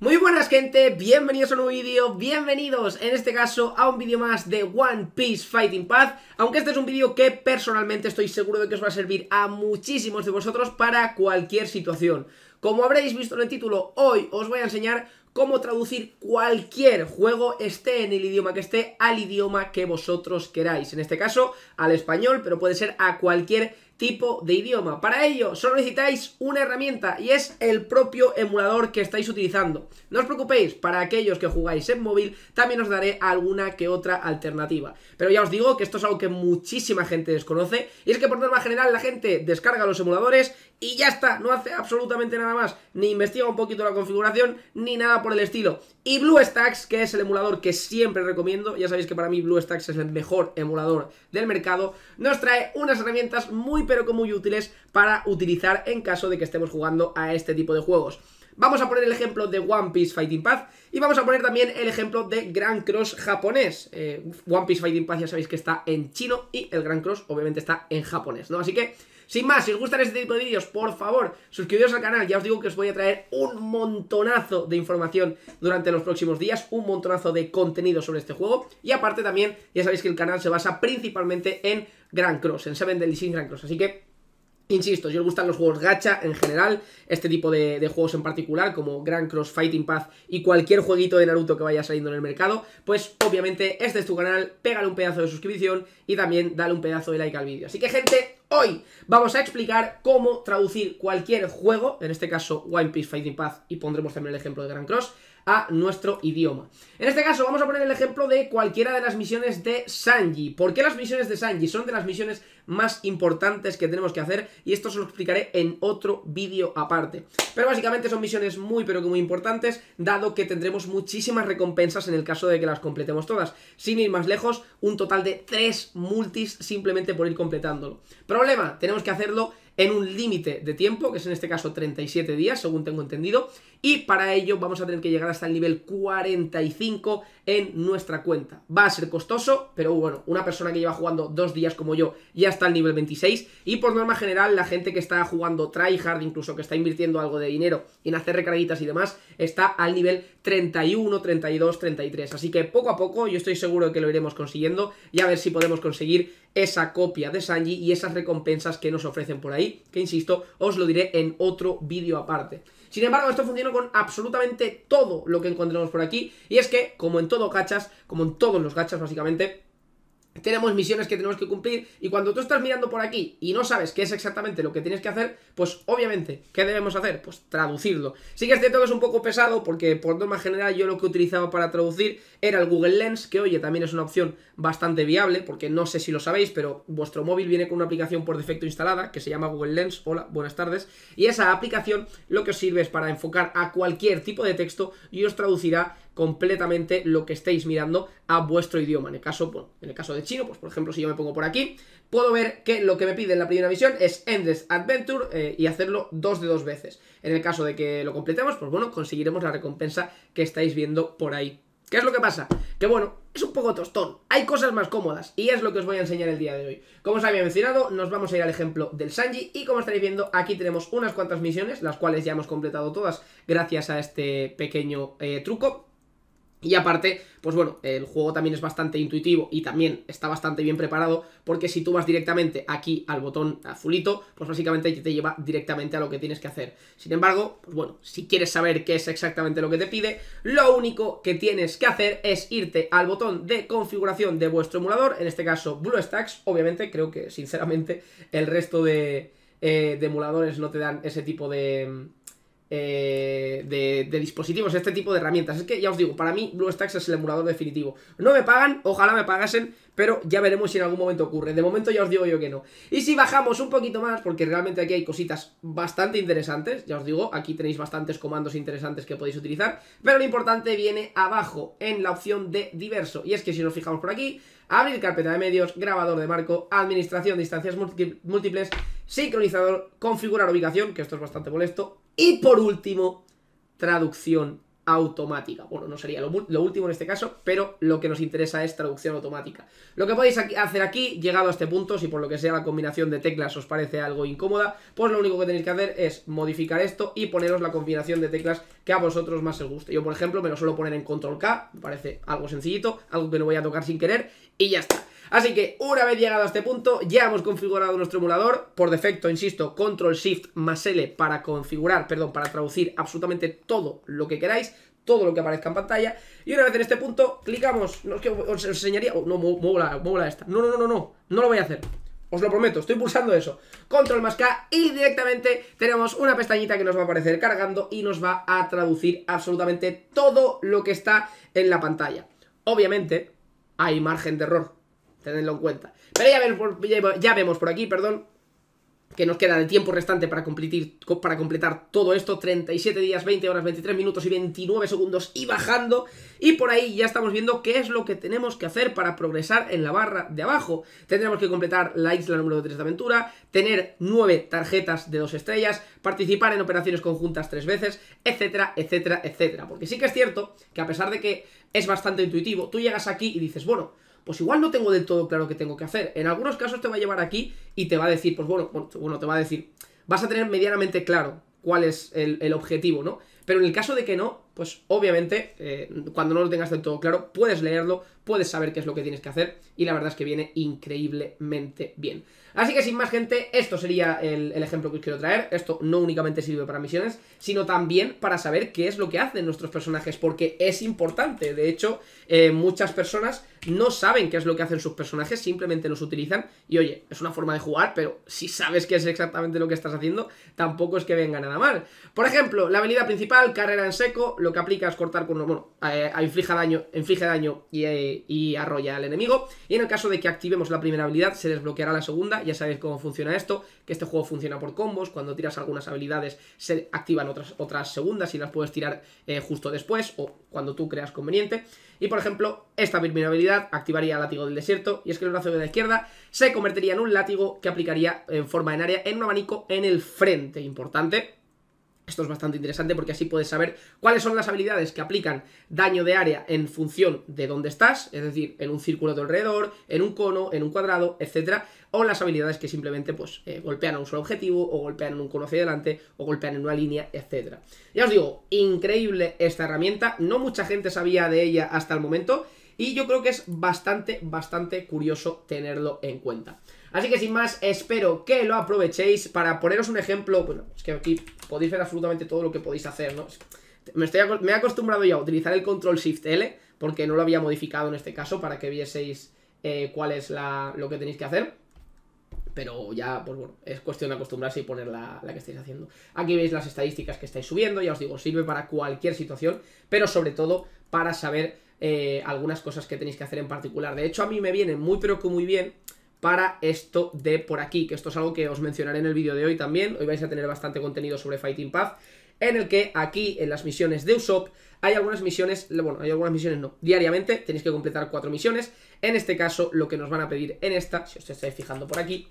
Muy buenas gente, bienvenidos a un nuevo vídeo, bienvenidos en este caso a un vídeo más de One Piece Fighting Path Aunque este es un vídeo que personalmente estoy seguro de que os va a servir a muchísimos de vosotros para cualquier situación Como habréis visto en el título, hoy os voy a enseñar cómo traducir cualquier juego, esté en el idioma que esté, al idioma que vosotros queráis. En este caso, al español, pero puede ser a cualquier tipo de idioma. Para ello, solo necesitáis una herramienta y es el propio emulador que estáis utilizando. No os preocupéis, para aquellos que jugáis en móvil, también os daré alguna que otra alternativa. Pero ya os digo que esto es algo que muchísima gente desconoce y es que por norma general la gente descarga los emuladores y ya está, no hace absolutamente nada más, ni investiga un poquito la configuración, ni nada por el estilo. Y BlueStacks, que es el emulador que siempre recomiendo, ya sabéis que para mí BlueStacks es el mejor emulador del mercado, nos trae unas herramientas muy pero que muy útiles para utilizar en caso de que estemos jugando a este tipo de juegos. Vamos a poner el ejemplo de One Piece Fighting Path y vamos a poner también el ejemplo de Grand Cross japonés. Eh, One Piece Fighting Path ya sabéis que está en chino y el Grand Cross obviamente está en japonés, ¿no? Así que sin más, si os gustan este tipo de vídeos, por favor, suscribiros al canal. Ya os digo que os voy a traer un montonazo de información durante los próximos días, un montonazo de contenido sobre este juego. Y aparte también, ya sabéis que el canal se basa principalmente en Grand Cross, en Seven Deadly Sin Grand Cross. Así que Insisto, si os gustan los juegos gacha en general, este tipo de, de, juegos en particular, como Grand Cross Fighting Path y cualquier jueguito de Naruto que vaya saliendo en el mercado, pues obviamente este es tu canal, pégale un pedazo de suscripción y también dale un pedazo de like al vídeo. Así que gente, Hoy vamos a explicar cómo traducir cualquier juego, en este caso One Piece Fighting Path, y pondremos también el ejemplo de Grand Cross, a nuestro idioma. En este caso vamos a poner el ejemplo de cualquiera de las misiones de Sanji. ¿Por qué las misiones de Sanji son de las misiones más importantes que tenemos que hacer? Y esto se lo explicaré en otro vídeo aparte. Pero básicamente son misiones muy pero que muy importantes, dado que tendremos muchísimas recompensas en el caso de que las completemos todas. Sin ir más lejos, un total de 3 multis simplemente por ir completándolo. Problema, tenemos que hacerlo en un límite de tiempo, que es en este caso 37 días, según tengo entendido, y para ello vamos a tener que llegar hasta el nivel 45 en nuestra cuenta. Va a ser costoso, pero bueno, una persona que lleva jugando dos días como yo ya está al nivel 26, y por norma general la gente que está jugando tryhard, incluso que está invirtiendo algo de dinero en hacer recarguitas y demás, está al nivel 31, 32, 33. Así que poco a poco yo estoy seguro de que lo iremos consiguiendo y a ver si podemos conseguir esa copia de Sanji y esas recompensas que nos ofrecen por ahí que insisto, os lo diré en otro vídeo aparte. Sin embargo, esto funciona con absolutamente todo lo que encontramos por aquí, y es que, como en todo cachas, como en todos los gachas básicamente, tenemos misiones que tenemos que cumplir y cuando tú estás mirando por aquí y no sabes qué es exactamente lo que tienes que hacer, pues obviamente, ¿qué debemos hacer? Pues traducirlo. Sí que este todo es un poco pesado porque por norma general yo lo que utilizaba para traducir era el Google Lens, que oye, también es una opción bastante viable porque no sé si lo sabéis, pero vuestro móvil viene con una aplicación por defecto instalada que se llama Google Lens, hola, buenas tardes, y esa aplicación lo que os sirve es para enfocar a cualquier tipo de texto y os traducirá completamente lo que estéis mirando a vuestro idioma. En el caso, en el caso de chino, pues por ejemplo, si yo me pongo por aquí, puedo ver que lo que me pide en la primera misión es Endless Adventure eh, y hacerlo dos de dos veces. En el caso de que lo completemos, pues bueno, conseguiremos la recompensa que estáis viendo por ahí. ¿Qué es lo que pasa? Que bueno, es un poco tostón, hay cosas más cómodas y es lo que os voy a enseñar el día de hoy. Como os había mencionado, nos vamos a ir al ejemplo del Sanji y como estaréis viendo, aquí tenemos unas cuantas misiones, las cuales ya hemos completado todas gracias a este pequeño eh, truco. Y aparte, pues bueno, el juego también es bastante intuitivo y también está bastante bien preparado porque si tú vas directamente aquí al botón azulito, pues básicamente te lleva directamente a lo que tienes que hacer. Sin embargo, pues bueno, si quieres saber qué es exactamente lo que te pide, lo único que tienes que hacer es irte al botón de configuración de vuestro emulador, en este caso BlueStacks, obviamente creo que sinceramente el resto de, eh, de emuladores no te dan ese tipo de eh, de, dispositivos, este tipo de herramientas. Es que ya os digo, para mí BlueStacks es el emulador definitivo. No me pagan, ojalá me pagasen, pero ya veremos si en algún momento ocurre. De momento ya os digo yo que no. Y si bajamos un poquito más, porque realmente aquí hay cositas bastante interesantes, ya os digo, aquí tenéis bastantes comandos interesantes que podéis utilizar, pero lo importante viene abajo, en la opción de diverso. Y es que si nos fijamos por aquí, abrir carpeta de medios, grabador de marco, administración de instancias múltiples, sincronizador, configurar ubicación, que esto es bastante molesto, y por último, traducción automática. Bueno, no sería lo, último en este caso, pero lo que nos interesa es traducción automática. Lo que podéis hacer aquí, llegado a este punto, si por lo que sea la combinación de teclas os parece algo incómoda, pues lo único que tenéis que hacer es modificar esto y poneros la combinación de teclas que a vosotros más os guste. Yo, por ejemplo, me lo suelo poner en control K, me parece algo sencillito, algo que no voy a tocar sin querer, y ya está. Así que una vez llegado a este punto, ya hemos configurado nuestro emulador. Por defecto, insisto, control shift más L para configurar, perdón, para traducir absolutamente todo lo que queráis todo lo que aparezca en pantalla. Y una vez en este punto, clicamos. No es que os enseñaría. Oh, no, muevo la, esta. No, no, no, no, no. No lo voy a hacer. Os lo prometo, estoy pulsando eso. Control más K y directamente tenemos una pestañita que nos va a aparecer cargando y nos va a traducir absolutamente todo lo que está en la pantalla. Obviamente, hay margen de error tenerlo en cuenta. Pero ya vemos, por, ya, vemos por aquí, perdón, que nos queda el tiempo restante para, para completar todo esto, 37 días, 20 horas, 23 minutos y 29 segundos y bajando, y por ahí ya estamos viendo qué es lo que tenemos que hacer para progresar en la barra de abajo. Tendremos que completar la isla número 3 de aventura, tener 9 tarjetas de 2 estrellas, participar en operaciones conjuntas 3 veces, etcétera, etcétera, etcétera. Porque sí que es cierto que a pesar de que es bastante intuitivo, tú llegas aquí y dices, bueno, pues igual no tengo del todo claro qué tengo que hacer. En algunos casos te va a llevar aquí y te va a decir, pues bueno, bueno, te va a decir, vas a tener medianamente claro cuál es el, el objetivo, ¿no? Pero en el caso de que no, pues obviamente, eh, cuando no lo tengas del todo claro, puedes leerlo, puedes saber qué es lo que tienes que hacer, y la verdad es que viene increíblemente bien. Así que sin más gente, esto sería el, ejemplo que os quiero traer. Esto no únicamente sirve para misiones, sino también para saber qué es lo que hacen nuestros personajes, porque es importante. De hecho, eh, muchas personas no saben qué es lo que hacen sus personajes, simplemente los utilizan. Y oye, es una forma de jugar, pero si sabes qué es exactamente lo que estás haciendo, tampoco es que venga nada mal. Por ejemplo, la avenida principal, carrera en seco, lo que aplica es cortar con... Bueno, inflige daño, inflige daño eh, y, arrolla al enemigo. Y en el caso de que activemos la primera habilidad, se desbloqueará la segunda. Ya sabéis cómo funciona esto, que este juego funciona por combos. Cuando tiras algunas habilidades, se activan otras, otras segundas y las puedes tirar eh, justo después o cuando tú creas conveniente. Y, por ejemplo, esta primera habilidad activaría el látigo del desierto. Y es que el brazo de la izquierda se convertiría en un látigo que aplicaría en forma en área en un abanico en el frente. Importante esto es bastante interesante porque así puedes saber cuáles son las habilidades que aplican daño de área en función de dónde estás, es decir, en un círculo de alrededor, en un cono, en un cuadrado, etcétera, o las habilidades que simplemente pues eh, golpean a un solo objetivo o golpean en un cono hacia adelante o golpean en una línea, etcétera. Ya os digo, increíble esta herramienta, no mucha gente sabía de ella hasta el momento y yo creo que es bastante, bastante curioso tenerlo en cuenta. Así que sin más, espero que lo aprovechéis para poneros un ejemplo. Bueno, es que aquí podéis ver absolutamente todo lo que podéis hacer, ¿no? Me, estoy, me he acostumbrado ya a utilizar el Control Shift L, porque no lo había modificado en este caso, para que vieseis eh, cuál es lo que tenéis que hacer. Pero ya, pues bueno, es cuestión de acostumbrarse y poner la, la que estáis haciendo. Aquí veis las estadísticas que estáis subiendo, ya os digo, sirve para cualquier situación, pero sobre todo para saber eh, algunas cosas que tenéis que hacer en particular. De hecho, a mí me viene muy pero que muy bien para esto de por aquí, que esto es algo que os mencionaré en el vídeo de hoy también. Hoy vais a tener bastante contenido sobre Fighting Path, en el que aquí en las misiones de Usopp hay algunas misiones, bueno, hay algunas misiones no, diariamente tenéis que completar cuatro misiones. En este caso, lo que nos van a pedir en esta, si os estáis fijando por aquí,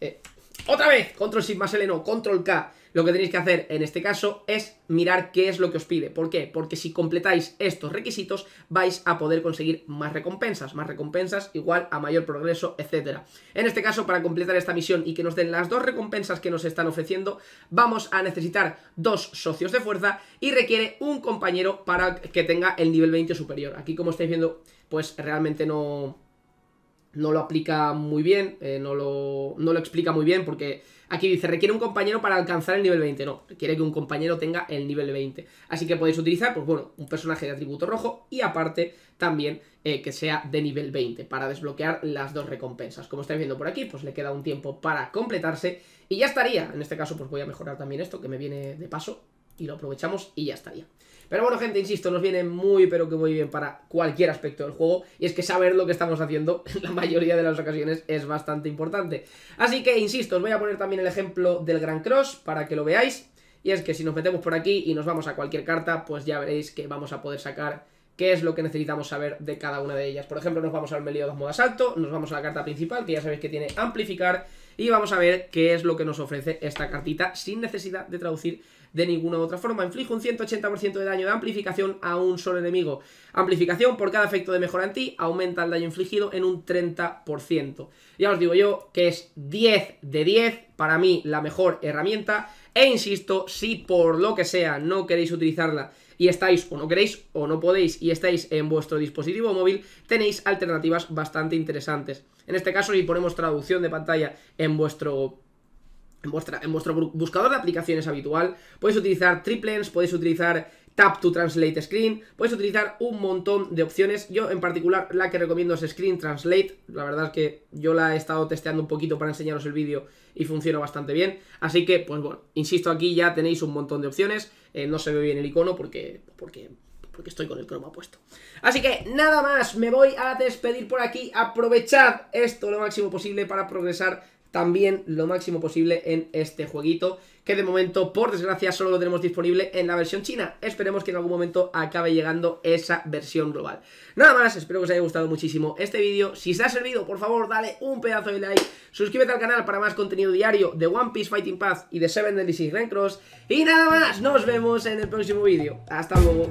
eh, ¡Otra vez! Control Shift más L Control K lo que tenéis que hacer en este caso es mirar qué es lo que os pide. ¿Por qué? Porque si completáis estos requisitos vais a poder conseguir más recompensas, más recompensas igual a mayor progreso, etcétera. En este caso, para completar esta misión y que nos den las dos recompensas que nos están ofreciendo, vamos a necesitar dos socios de fuerza y requiere un compañero para que tenga el nivel 20 superior. Aquí, como estáis viendo, pues realmente no no lo aplica muy bien, eh, no, lo, no, lo, explica muy bien, porque aquí dice, requiere un compañero para alcanzar el nivel 20. No, quiere que un compañero tenga el nivel 20. Así que podéis utilizar, pues bueno, un personaje de atributo rojo y aparte también eh, que sea de nivel 20 para desbloquear las dos recompensas. Como estáis viendo por aquí, pues le queda un tiempo para completarse y ya estaría. En este caso, pues voy a mejorar también esto que me viene de paso y lo aprovechamos y ya estaría. Pero bueno, gente, insisto, nos viene muy, pero que muy bien para cualquier aspecto del juego. Y es que saber lo que estamos haciendo en la mayoría de las ocasiones es bastante importante. Así que, insisto, os voy a poner también el ejemplo del Gran Cross para que lo veáis. Y es que si nos metemos por aquí y nos vamos a cualquier carta, pues ya veréis que vamos a poder sacar qué es lo que necesitamos saber de cada una de ellas. Por ejemplo, nos vamos al Meliodas Moda asalto, nos vamos a la carta principal, que ya sabéis que tiene Amplificar, y vamos a ver qué es lo que nos ofrece esta cartita sin necesidad de traducir de ninguna otra forma. Inflige un 180% de daño de amplificación a un solo enemigo. Amplificación por cada efecto de mejora en ti aumenta el daño infligido en un 30%. Ya os digo yo que es 10 de 10, para mí la mejor herramienta. E insisto, si por lo que sea no queréis utilizarla y estáis o no queréis o no podéis y estáis en vuestro dispositivo móvil, tenéis alternativas bastante interesantes. En este caso, si ponemos traducción de pantalla en vuestro en, vuestro buscador de aplicaciones habitual, podéis utilizar triplens, podéis utilizar Tap to Translate Screen, podéis utilizar un montón de opciones, yo en particular la que recomiendo es Screen Translate, la verdad es que yo la he estado testeando un poquito para enseñaros el vídeo y funciona bastante bien, así que pues bueno, insisto aquí ya tenéis un montón de opciones, eh, no se ve bien el icono porque, porque porque estoy con el croma puesto. Así que nada más, me voy a despedir por aquí. Aprovechad esto lo máximo posible para progresar también lo máximo posible en este jueguito que de momento, por desgracia, solo lo tenemos disponible en la versión china. Esperemos que en algún momento acabe llegando esa versión global. Nada más, espero que os haya gustado muchísimo este vídeo. Si os ha servido, por favor, dale un pedazo de like, suscríbete al canal para más contenido diario de One Piece Fighting Path y de Seven Deadly Cross. Y nada más, nos vemos en el próximo vídeo. Hasta luego.